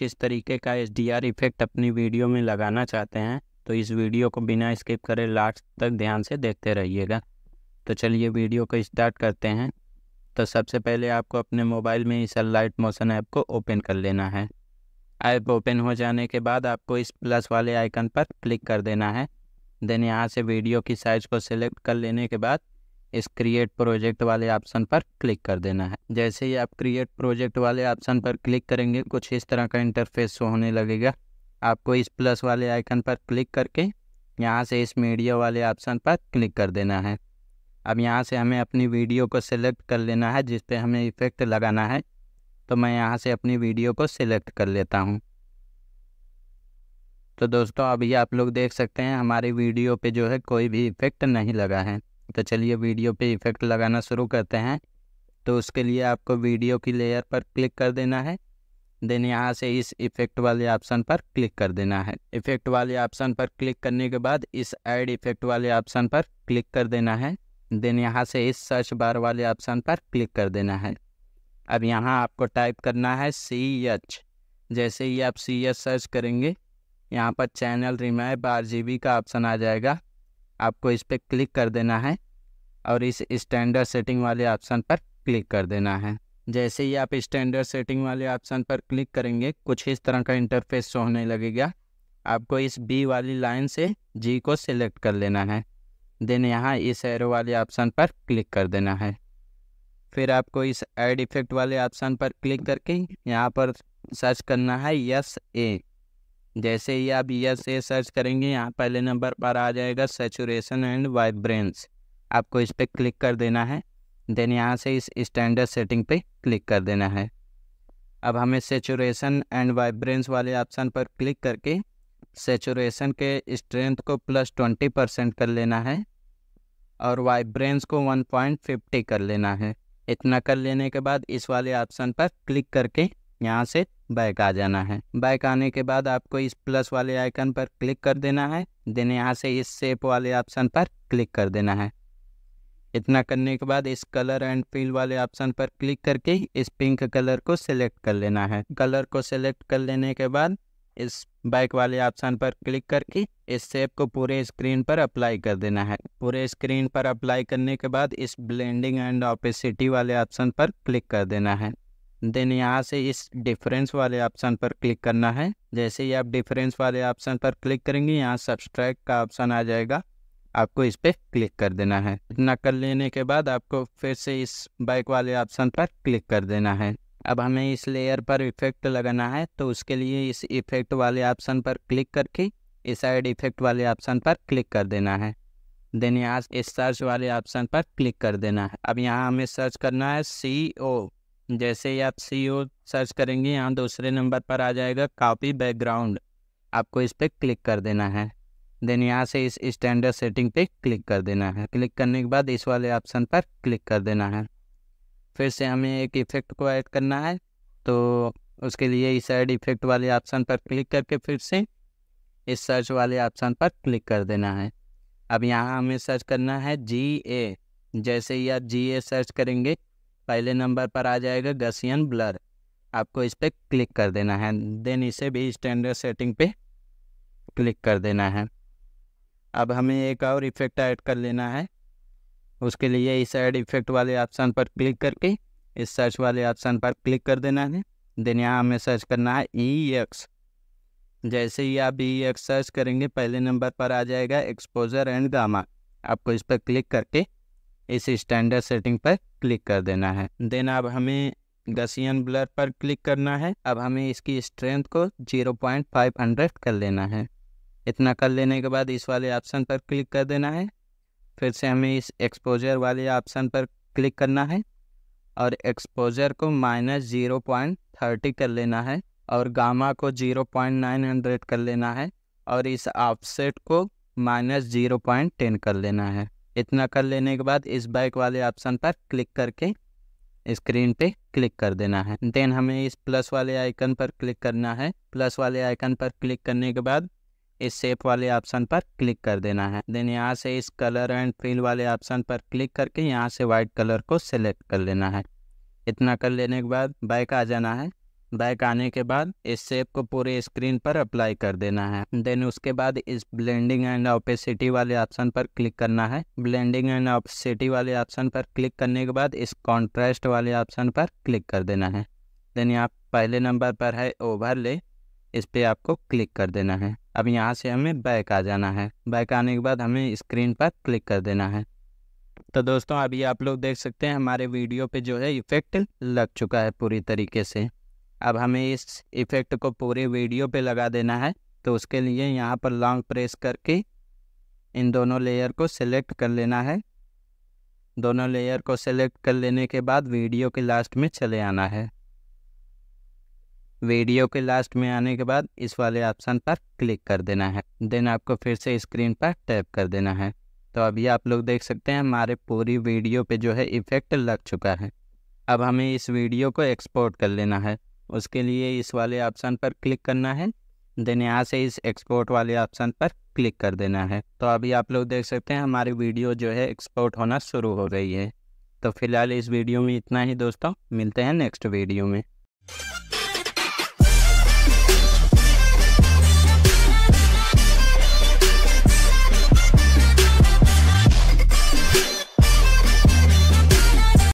कुछ इस तरीके का एस डी आर इफेक्ट अपनी वीडियो में लगाना चाहते हैं तो इस वीडियो को बिना स्किप करे लास्ट तक ध्यान से देखते रहिएगा तो चलिए वीडियो को स्टार्ट करते हैं तो सबसे पहले आपको अपने मोबाइल में इस लाइट मोशन ऐप को ओपन कर लेना है ऐप ओपन हो जाने के बाद आपको इस प्लस वाले आइकन पर क्लिक कर देना है देन यहाँ से वीडियो की साइज़ को सिलेक्ट कर लेने के बाद इस क्रिएट प्रोजेक्ट वाले ऑप्शन पर क्लिक कर देना है जैसे ही आप क्रिएट प्रोजेक्ट वाले ऑप्शन पर क्लिक करेंगे कुछ इस तरह का इंटरफेस होने लगेगा आपको इस प्लस वाले आइकन पर क्लिक करके यहाँ से इस मीडिया वाले ऑप्शन पर क्लिक कर देना है अब यहाँ से हमें अपनी वीडियो को सिलेक्ट कर लेना है जिस हमें इफ़ेक्ट लगाना है तो मैं यहाँ से अपनी वीडियो को सिलेक्ट कर लेता हूँ तो दोस्तों अभी आप लोग देख सकते हैं हमारी वीडियो पे जो है कोई भी इफ़ेक्ट नहीं लगा है तो चलिए वीडियो पे इफ़ेक्ट लगाना शुरू करते हैं तो उसके लिए आपको वीडियो की लेयर पर क्लिक कर देना है देन यहाँ से इस इफ़ेक्ट वाले ऑप्शन पर क्लिक कर देना है इफ़ेक्ट वाले ऑप्शन पर क्लिक करने के बाद इस ऐड इफ़ेक्ट वाले ऑप्शन पर क्लिक कर देना है देन यहाँ से इस सर्च बार वाले ऑप्शन पर क्लिक कर देना है अब यहाँ आपको टाइप करना है सी एच जैसे ही आप सी एच सर्च करेंगे यहाँ पर चैनल रिमाइ बार जी बी का ऑप्शन आ जाएगा आपको इस पर क्लिक कर देना है और इस स्टैंडर्ड सेटिंग वाले ऑप्शन पर क्लिक कर देना है जैसे ही आप स्टैंडर्ड सेटिंग वाले ऑप्शन पर क्लिक करेंगे कुछ इस तरह का इंटरफेस शो होने लगेगा आपको इस बी वाली लाइन से जी को सिलेक्ट कर लेना है देन यहाँ इस एरो वाले ऑप्शन पर क्लिक कर देना है फिर आपको इस एड इफेक्ट वाले ऑप्शन पर क्लिक करके यहाँ पर सर्च करना है यस ए जैसे ही आप यस से सर्च करेंगे यहाँ पहले नंबर पर आ जाएगा सेचुरेशन एंड वाइब्रेंस आपको इस पर क्लिक कर देना है देन यहाँ से इस स्टैंडर्ड सेटिंग पे क्लिक कर देना है अब हमें सेचुरेशन एंड वाइब्रेंस वाले ऑप्शन पर क्लिक करके सेचुरेशन के स्ट्रेंथ को प्लस ट्वेंटी परसेंट कर लेना है और वाइब्रेंस को वन पॉइंट फिफ्टी कर लेना है इतना कर लेने के बाद इस वाले ऑप्शन पर क्लिक करके यहाँ से बैक आ जाना है बैक आने के बाद आपको इस प्लस वाले आइकन पर क्लिक कर देना है देन यहाँ से इस शेप वाले ऑप्शन पर क्लिक कर देना है इतना करने के बाद इस कलर एंड फील वाले ऑप्शन पर क्लिक करके इस पिंक कलर को सिलेक्ट कर लेना है कलर को सिलेक्ट कर लेने के बाद इस बाइक वाले ऑप्शन पर क्लिक करके इस शेप को पूरे स्क्रीन पर अप्लाई कर देना है पूरे स्क्रीन पर अप्लाई करने के बाद इस ब्लेंडिंग एंड ऑपेसिटी वाले ऑप्शन पर क्लिक कर देना है देन यहाँ से इस डिफरेंस वाले ऑप्शन पर क्लिक करना है जैसे ही आप डिफरेंस वाले ऑप्शन पर क्लिक करेंगे यहाँ सब्सट्रैक्ट का ऑप्शन आ जाएगा आपको इस पर क्लिक कर देना है इतना कर लेने के बाद आपको फिर से इस बाइक वाले ऑप्शन पर क्लिक कर देना है अब हमें इस लेयर पर इफेक्ट लगाना है तो उसके लिए इस इफेक्ट वाले ऑप्शन पर क्लिक करके इस साइड इफेक्ट वाले ऑप्शन पर क्लिक कर देना है देन यहाँ इस सर्च वाले ऑप्शन पर क्लिक कर देना है अब यहाँ हमें सर्च करना है सी ओ जैसे ही आप सी ओ e सर्च करेंगे यहाँ दूसरे नंबर पर आ जाएगा कापी बैकग्राउंड आपको इस पर क्लिक कर देना है देन यहाँ से इस स्टैंडर्ड सेटिंग पे क्लिक कर देना है क्लिक करने के बाद इस वाले ऑप्शन पर क्लिक कर देना है फिर से हमें एक इफ़ेक्ट को ऐड करना है तो उसके लिए इस ऐड इफ़ेक्ट वाले ऑप्शन पर क्लिक करके फिर से इस सर्च वाले ऑप्शन पर क्लिक कर देना है अब यहाँ हमें सर्च करना है जी ए जैसे ही आप जी ए सर्च करेंगे पहले नंबर पर आ जाएगा गसियन ब्लर आपको इस पर क्लिक कर देना है देन इसे भी स्टैंडर्ड सेटिंग पे क्लिक कर देना है अब हमें एक और इफ़ेक्ट ऐड कर लेना है उसके लिए इस ऐड इफ़ेक्ट वाले ऑप्शन पर क्लिक करके इस सर्च वाले ऑप्शन पर क्लिक कर देना है देन यहाँ हमें सर्च करना है ई e एक्स जैसे ही आप ई एक्स सर्च करेंगे पहले नंबर पर आ जाएगा एक्सपोजर एंड गामा आपको इस पर क्लिक करके इस स्टैंडर्ड सेटिंग पर क्लिक कर देना है देन अब हमें गसियन ब्लर पर क्लिक करना है अब हमें इसकी स्ट्रेंथ को 0.500 कर लेना है इतना कर लेने के बाद इस वाले ऑप्शन पर क्लिक कर देना है फिर से हमें इस एक्सपोजर वाले ऑप्शन पर क्लिक करना है और एक्सपोजर को माइनस जीरो पॉइंट थर्टी कर लेना है और गामा को जीरो पॉइंट नाइन हंड्रेड कर लेना है और इस ऑफसेट को माइनस जीरो पॉइंट टेन कर लेना है इतना कर लेने के बाद इस बाइक वाले ऑप्शन पर क्लिक करके स्क्रीन पे क्लिक कर देना है देन हमें इस प्लस वाले आइकन पर क्लिक करना है प्लस वाले आइकन पर क्लिक करने के बाद इस सेप वाले ऑप्शन पर क्लिक कर देना है देन यहाँ से इस कलर एंड फिल वाले ऑप्शन पर क्लिक करके यहाँ से वाइट कलर को सिलेक्ट कर लेना है इतना कर लेने के बाद बाइक आ जाना है बैक आने के बाद इस शेप को पूरे स्क्रीन पर अप्लाई कर देना है देन उसके बाद इस ब्लेंडिंग एंड ऑपेसिटी वाले ऑप्शन पर क्लिक करना है ब्लेंडिंग एंड ऑपेसिटी वाले ऑप्शन पर क्लिक करने के बाद इस कॉन्ट्रास्ट वाले ऑप्शन पर क्लिक कर देना है देन यहाँ पहले नंबर पर है ओवरले इस पर आपको क्लिक कर देना है अब यहाँ से हमें बैक आ जाना है बैक आने के बाद हमें स्क्रीन पर क्लिक कर देना है तो दोस्तों अभी आप लोग देख सकते हैं हमारे वीडियो पे जो है इफ़ेक्ट लग चुका है पूरी तरीके से अब हमें इस इफ़ेक्ट को पूरे वीडियो पे लगा देना है तो उसके लिए यहाँ पर लॉन्ग प्रेस करके इन दोनों लेयर को सिलेक्ट कर लेना है दोनों लेयर को सिलेक्ट कर लेने के बाद वीडियो के लास्ट में चले आना है वीडियो के लास्ट में आने के बाद इस वाले ऑप्शन पर क्लिक कर देना है देन आपको फिर से स्क्रीन पर टैप कर देना है तो अभी आप लोग देख सकते हैं हमारे पूरी वीडियो पे जो है इफ़ेक्ट लग चुका है अब हमें इस वीडियो को एक्सपोर्ट कर लेना है उसके लिए इस वाले ऑप्शन पर क्लिक करना है देन यहाँ से इस एक्सपोर्ट वाले ऑप्शन पर क्लिक कर देना है तो अभी आप लोग देख सकते हैं हमारी वीडियो जो है एक्सपोर्ट होना शुरू हो गई है तो फिलहाल इस वीडियो में इतना ही दोस्तों मिलते हैं नेक्स्ट वीडियो में